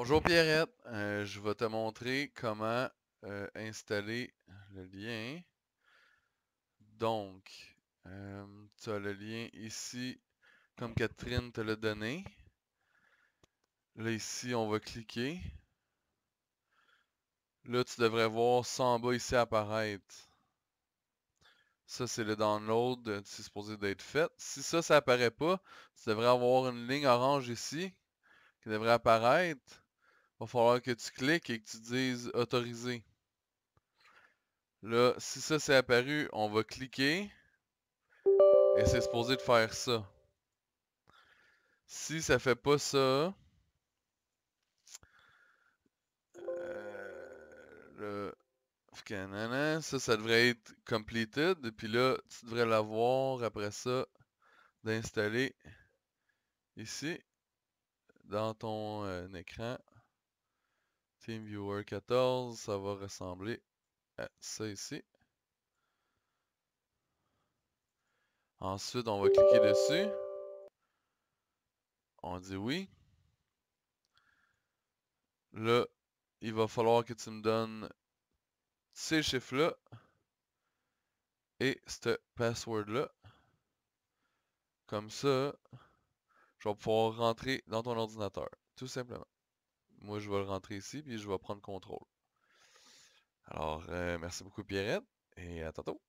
Bonjour Pierrette, euh, je vais te montrer comment euh, installer le lien. Donc, euh, tu as le lien ici, comme Catherine te l'a donné. Là ici, on va cliquer. Là, tu devrais voir ça en bas ici apparaître. Ça, c'est le download, c'est supposé d'être fait. Si ça, ça apparaît pas, tu devrais avoir une ligne orange ici, qui devrait apparaître va falloir que tu cliques et que tu dises autoriser. Là, si ça s'est apparu, on va cliquer. Et c'est supposé de faire ça. Si ça fait pas ça... Euh, le... Ça, ça devrait être completed. Puis là, tu devrais l'avoir après ça d'installer ici dans ton euh, écran viewer 14, ça va ressembler à ça ici. Ensuite, on va cliquer dessus. On dit oui. Là, il va falloir que tu me donnes ces chiffres-là et ce password-là. Comme ça, je vais pouvoir rentrer dans ton ordinateur, tout simplement. Moi, je vais rentrer ici, puis je vais prendre contrôle. Alors, euh, merci beaucoup Pierrette, et à tantôt.